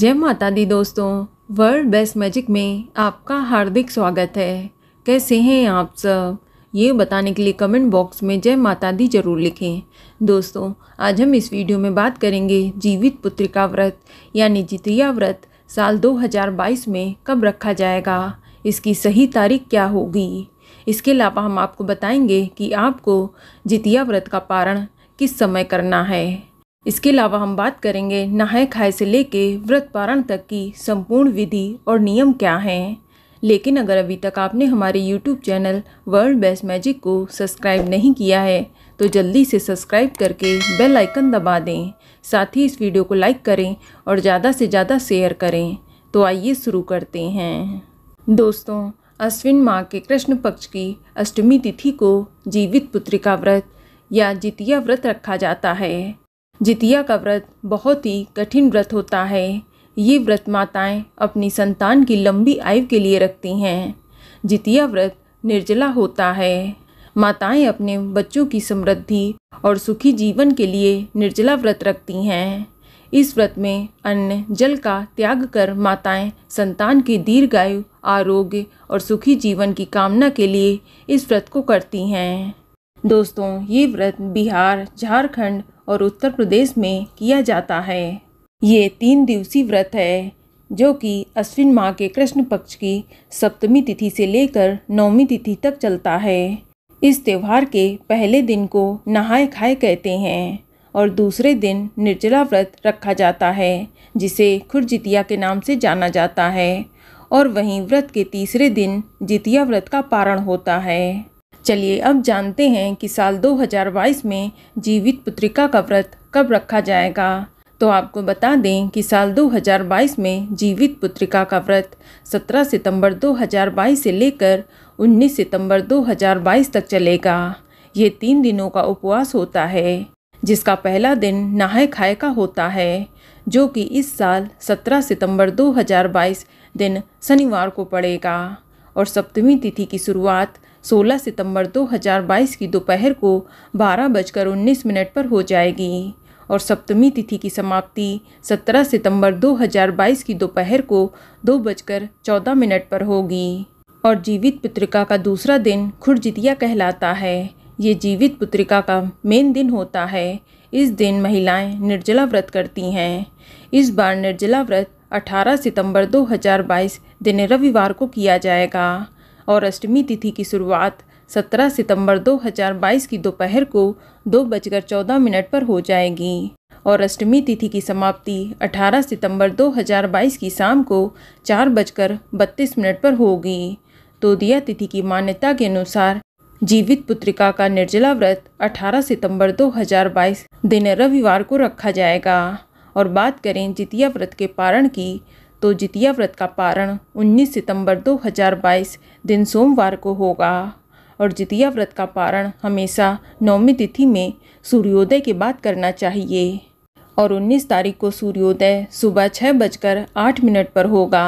जय माता दी दोस्तों वर्ल्ड बेस्ट मैजिक में आपका हार्दिक स्वागत है कैसे हैं आप सब ये बताने के लिए कमेंट बॉक्स में जय माता दी जरूर लिखें दोस्तों आज हम इस वीडियो में बात करेंगे जीवित पुत्रिका व्रत यानी जितिया व्रत साल 2022 में कब रखा जाएगा इसकी सही तारीख क्या होगी इसके अलावा हम आपको बताएंगे कि आपको जितिया व्रत का पारण किस समय करना है इसके अलावा हम बात करेंगे नहाय खाए से लेके व्रत पारण तक की संपूर्ण विधि और नियम क्या हैं लेकिन अगर अभी तक आपने हमारे YouTube channel World Best Magic को सब्सक्राइब नहीं किया है तो जल्दी से सब्सक्राइब करके बेल आइकन दबा दें साथ ही इस वीडियो को लाइक करें और ज़्यादा से ज़्यादा शेयर करें तो आइए शुरू करते हैं दोस्तों अश्विन माह के कृष्ण पक्ष की अष्टमी तिथि को जीवित पुत्रिका व्रत या जितिया व्रत रखा जाता है जितिया का व्रत बहुत ही कठिन व्रत होता है ये व्रत माताएं अपनी संतान की लंबी आयु के लिए रखती हैं जितिया व्रत निर्जला होता है माताएं अपने बच्चों की समृद्धि और सुखी जीवन के लिए निर्जला व्रत रखती हैं इस व्रत में अन्न जल का त्याग कर माताएं संतान की दीर्घायु आरोग्य और सुखी जीवन की कामना के लिए इस व्रत को करती हैं दोस्तों ये व्रत बिहार झारखंड और उत्तर प्रदेश में किया जाता है ये तीन दिवसीय व्रत है जो कि अश्विन माह के कृष्ण पक्ष की सप्तमी तिथि से लेकर नौवीं तिथि तक चलता है इस त्यौहार के पहले दिन को नहाए खाए कहते हैं और दूसरे दिन निर्जला व्रत रखा जाता है जिसे खुरजितिया के नाम से जाना जाता है और वहीं व्रत के तीसरे दिन जितिया व्रत का पारण होता है चलिए अब जानते हैं कि साल 2022 में जीवित पुत्रिका का व्रत कब रखा जाएगा तो आपको बता दें कि साल 2022 में जीवित पुत्रिका का व्रत 17 सितंबर 2022 से लेकर 19 सितंबर 2022 तक चलेगा ये तीन दिनों का उपवास होता है जिसका पहला दिन नहाय खाए का होता है जो कि इस साल 17 सितंबर 2022 दिन शनिवार को पड़ेगा और सप्तमी तिथि की शुरुआत 16 सितंबर 2022 की दोपहर को बारह बजकर उन्नीस मिनट पर हो जाएगी और सप्तमी तिथि की समाप्ति 17 सितंबर 2022 की दोपहर को दो बजकर चौदह मिनट पर होगी और जीवित पुत्रिका का दूसरा दिन खुरजितिया कहलाता है ये जीवित पुत्रिका का मेन दिन होता है इस दिन महिलाएं निर्जला व्रत करती हैं इस बार निर्जला व्रत 18 सितंबर 2022 दिन रविवार को किया जाएगा और अष्टमी तिथि की शुरुआत 17 सितंबर 2022 की दोपहर को दो बजकर चौदह मिनट पर हो जाएगी और अष्टमी तिथि की समाप्ति 18 सितंबर 2022 की शाम को चार बजकर बत्तीस मिनट पर होगी तो दिया तिथि की मान्यता के अनुसार जीवित पुत्रिका का निर्जला व्रत 18 सितंबर 2022 दिन रविवार को रखा जाएगा और बात करें जितिया व्रत के पारण की तो जितिया व्रत का पारण 19 सितंबर 2022 दिन सोमवार को होगा और जितिया व्रत का पारण हमेशा नौमी तिथि में सूर्योदय के बाद करना चाहिए और 19 तारीख को सूर्योदय सुबह छः बजकर आठ मिनट पर होगा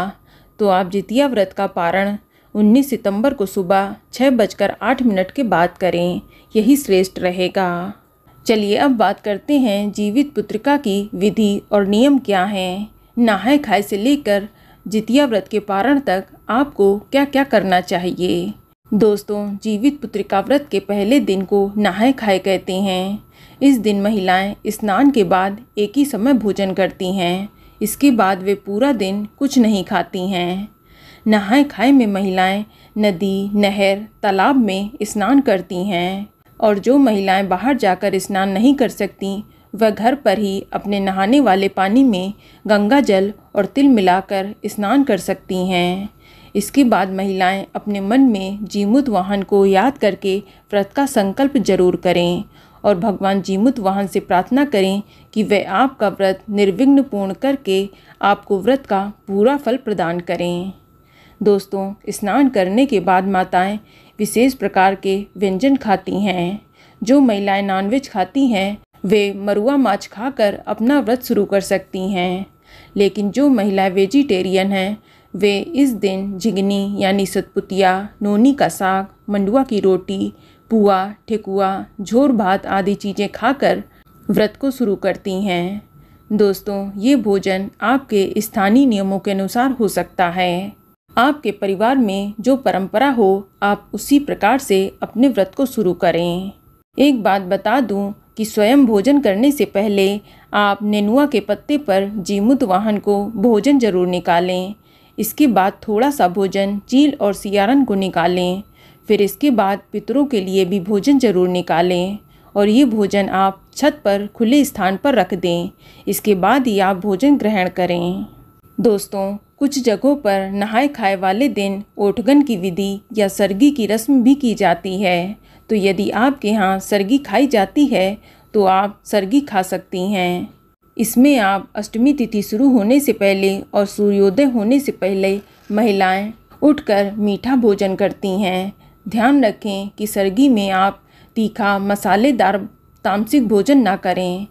तो आप जितिया व्रत का पारण 19 सितंबर को सुबह छः बजकर आठ मिनट के बाद करें यही श्रेष्ठ रहेगा चलिए अब बात करते हैं जीवित पुत्रिका की विधि और नियम क्या हैं नहाय खाए से लेकर जितिया व्रत के पारण तक आपको क्या क्या करना चाहिए दोस्तों जीवित पुत्रिका व्रत के पहले दिन को नहाए खाए कहते हैं इस दिन महिलाएं स्नान के बाद एक ही समय भोजन करती हैं इसके बाद वे पूरा दिन कुछ नहीं खाती हैं नहाए खाए में महिलाएं नदी नहर तालाब में स्नान करती हैं और जो महिलाएं बाहर जाकर स्नान नहीं कर सकती वह घर पर ही अपने नहाने वाले पानी में गंगा जल और तिल मिलाकर स्नान कर सकती हैं इसके बाद महिलाएं अपने मन में जीमूत वाहन को याद करके व्रत का संकल्प जरूर करें और भगवान जीमूत वाहन से प्रार्थना करें कि वह आपका व्रत निर्विघ्न पूर्ण करके आपको व्रत का पूरा फल प्रदान करें दोस्तों स्नान करने के बाद माताएं विशेष प्रकार के व्यंजन खाती हैं जो महिलाएं नॉनवेज खाती हैं वे मरुआ माछ खाकर अपना व्रत शुरू कर सकती हैं लेकिन जो महिलाएं वेजिटेरियन हैं वे इस दिन झिगनी यानी सतपुतिया नोनी का साग मंडुआ की रोटी पुआ ठेकुआ झोर भात आदि चीज़ें खाकर व्रत को शुरू करती हैं दोस्तों ये भोजन आपके स्थानीय नियमों के अनुसार हो सकता है आपके परिवार में जो परंपरा हो आप उसी प्रकार से अपने व्रत को शुरू करें एक बात बता दूं कि स्वयं भोजन करने से पहले आप नेनुआ के पत्ते पर जीमुत वाहन को भोजन जरूर निकालें इसके बाद थोड़ा सा भोजन चील और सियारन को निकालें फिर इसके बाद पितरों के लिए भी भोजन ज़रूर निकालें और ये भोजन आप छत पर खुले स्थान पर रख दें इसके बाद ही आप भोजन ग्रहण करें दोस्तों कुछ जगहों पर नहाए खाए वाले दिन ओठगन की विधि या सर्गी की रस्म भी की जाती है तो यदि आपके यहाँ सर्गी खाई जाती है तो आप सर्गी खा सकती हैं इसमें आप अष्टमी तिथि शुरू होने से पहले और सूर्योदय होने से पहले महिलाएं उठकर मीठा भोजन करती हैं ध्यान रखें कि सर्गी में आप तीखा मसालेदार तामसिक भोजन ना करें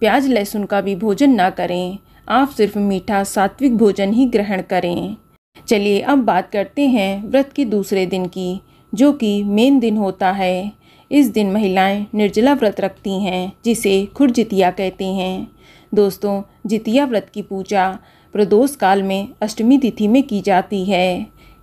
प्याज लहसुन का भी भोजन ना करें आप सिर्फ मीठा सात्विक भोजन ही ग्रहण करें चलिए अब बात करते हैं व्रत के दूसरे दिन की जो कि मेन दिन होता है इस दिन महिलाएं निर्जला व्रत रखती हैं जिसे खुरजितिया कहते हैं दोस्तों जितिया व्रत की पूजा प्रदोष काल में अष्टमी तिथि में की जाती है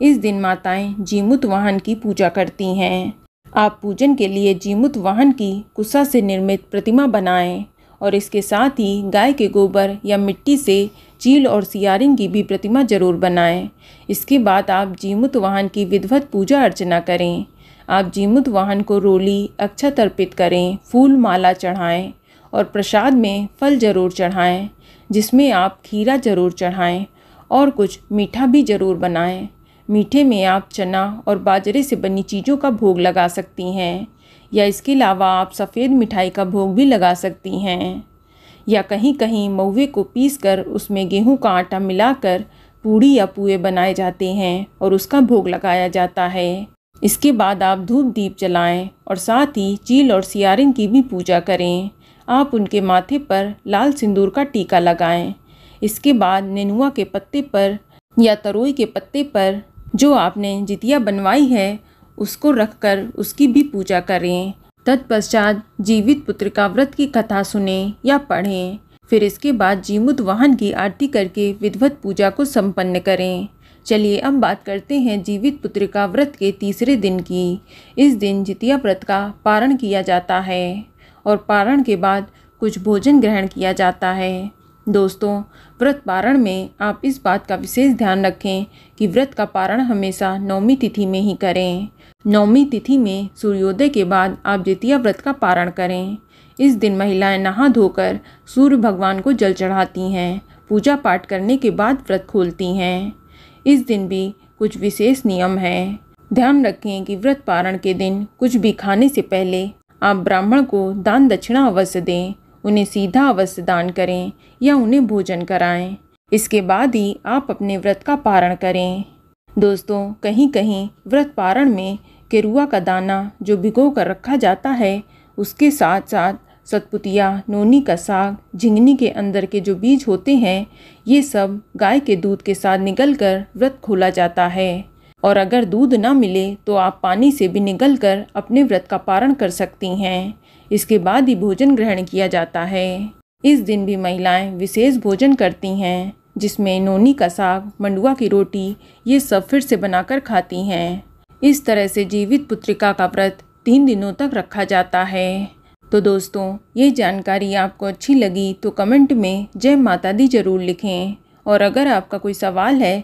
इस दिन माताएं जीमुत वाहन की पूजा करती हैं आप पूजन के लिए जीमुत वाहन की कुसा से निर्मित प्रतिमा बनाएं और इसके साथ ही गाय के गोबर या मिट्टी से चील और सियारिंग की भी प्रतिमा जरूर बनाएं इसके बाद आप जीमुत वाहन की विधिवत पूजा अर्चना करें आप जीमुत वाहन को रोली अक्षत अर्पित करें फूल माला चढ़ाएं और प्रसाद में फल ज़रूर चढ़ाएं जिसमें आप खीरा ज़रूर चढ़ाएं और कुछ मीठा भी ज़रूर बनाएं मीठे में आप चना और बाजरे से बनी चीज़ों का भोग लगा सकती हैं या इसके अलावा आप सफ़ेद मिठाई का भोग भी लगा सकती हैं या कहीं कहीं महुए को पीस कर उसमें गेहूं का आटा मिलाकर पूड़ी या पुए बनाए जाते हैं और उसका भोग लगाया जाता है इसके बाद आप धूप दीप जलाएं और साथ ही चील और सियारिन की भी पूजा करें आप उनके माथे पर लाल सिंदूर का टीका लगाएं। इसके बाद नेनुआ के पत्ते पर या तरोई के पत्ते पर जो आपने जितिया बनवाई है उसको रखकर उसकी भी पूजा करें तत्पश्चात जीवित पुत्र का व्रत की कथा सुने या पढ़ें फिर इसके बाद जीमुद वाहन की आरती करके विधवत पूजा को संपन्न करें चलिए अब बात करते हैं जीवित पुत्र का व्रत के तीसरे दिन की इस दिन जितिया व्रत का पारण किया जाता है और पारण के बाद कुछ भोजन ग्रहण किया जाता है दोस्तों व्रत पारण में आप इस बात का विशेष ध्यान रखें कि व्रत का पारण हमेशा नौमी तिथि में ही करें नौमी तिथि में सूर्योदय के बाद आप द्वितीय व्रत का पारण करें इस दिन महिलाएं नहा धोकर सूर्य भगवान को जल चढ़ाती हैं पूजा पाठ करने के बाद व्रत खोलती हैं इस दिन भी कुछ विशेष नियम हैं ध्यान रखें कि व्रत पारण के दिन कुछ भी खाने से पहले आप ब्राह्मण को दान दक्षिणा अवश्य दें उन्हें सीधा अवश्य दान करें या उन्हें भोजन कराएं इसके बाद ही आप अपने व्रत का पारण करें दोस्तों कहीं कहीं व्रत पारण में केरुआ का दाना जो भिगो कर रखा जाता है उसके साथ साथ सतपुतिया नोनी का साग झिंगनी के अंदर के जो बीज होते हैं ये सब गाय के दूध के साथ निकल कर व्रत खोला जाता है और अगर दूध ना मिले तो आप पानी से भी निगल कर अपने व्रत का पारण कर सकती हैं इसके बाद ही भोजन ग्रहण किया जाता है इस दिन भी महिलाएं विशेष भोजन करती हैं जिसमें नोनी का साग मंडुआ की रोटी ये सब फिर से बनाकर खाती हैं इस तरह से जीवित पुत्रिका का व्रत तीन दिनों तक रखा जाता है तो दोस्तों ये जानकारी आपको अच्छी लगी तो कमेंट में जय माता दी ज़रूर लिखें और अगर आपका कोई सवाल है